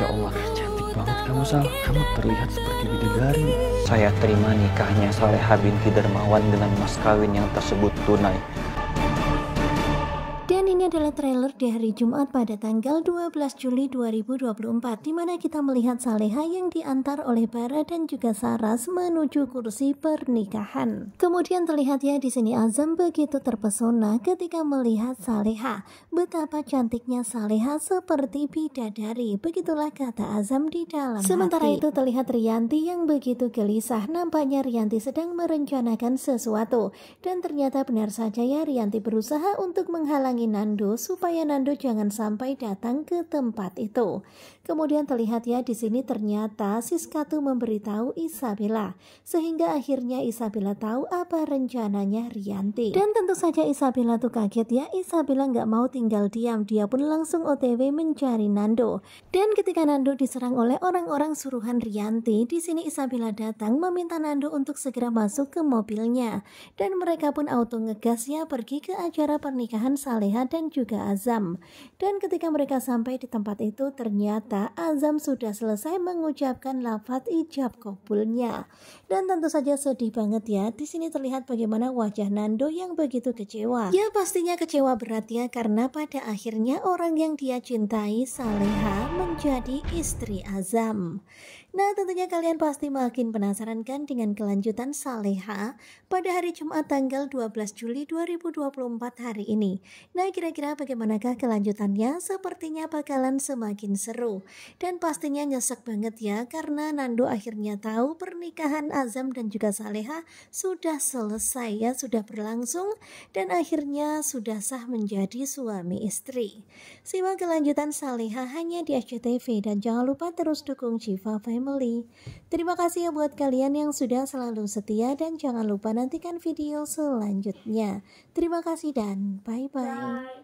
Masya Allah, cantik banget kamu Sal. Kamu terlihat seperti bidadari. Saya terima nikahnya Saleha binti Dermawan dengan mas kawin yang tersebut tunai adalah trailer di hari Jumat pada tanggal 12 Juli 2024 di mana kita melihat Saleha yang diantar oleh Bara dan juga Saras menuju kursi pernikahan. Kemudian terlihat ya di sini Azam begitu terpesona ketika melihat Saleha. Betapa cantiknya Saleha seperti bidadari. Begitulah kata Azam di dalam Sementara hati. itu terlihat Rianti yang begitu gelisah. Nampaknya Rianti sedang merencanakan sesuatu. Dan ternyata benar saja ya Rianti berusaha untuk menghalangi Nando Nando supaya Nando jangan sampai datang ke tempat itu. Kemudian terlihat ya di sini ternyata Siska tuh memberitahu Isabella sehingga akhirnya Isabella tahu apa rencananya Rianti. Dan tentu saja Isabella tuh kaget ya Isabella nggak mau tinggal diam dia pun langsung OTW mencari Nando. Dan ketika Nando diserang oleh orang-orang suruhan Rianti di sini Isabella datang meminta Nando untuk segera masuk ke mobilnya dan mereka pun auto ngegasnya pergi ke acara pernikahan Saleha dan juga Azam. Dan ketika mereka sampai di tempat itu ternyata Azam sudah selesai mengucapkan lafaz ijab kabulnya. Dan tentu saja sedih banget ya. Di sini terlihat bagaimana wajah Nando yang begitu kecewa. Ya pastinya kecewa berat ya karena pada akhirnya orang yang dia cintai Saleha menjadi istri Azam. Nah tentunya kalian pasti makin penasaran kan dengan kelanjutan Saleha pada hari Jumat tanggal 12 Juli 2024 hari ini. Nah kira-kira kira-kira bagaimanakah kelanjutannya? Sepertinya bakalan semakin seru. Dan pastinya nyesek banget ya karena Nando akhirnya tahu pernikahan Azam dan juga Saleha sudah selesai ya, sudah berlangsung dan akhirnya sudah sah menjadi suami istri. Simak kelanjutan Saleha hanya di SCTV dan jangan lupa terus dukung Jiva Family. Terima kasih ya buat kalian yang sudah selalu setia dan jangan lupa nantikan video selanjutnya. Terima kasih dan bye-bye.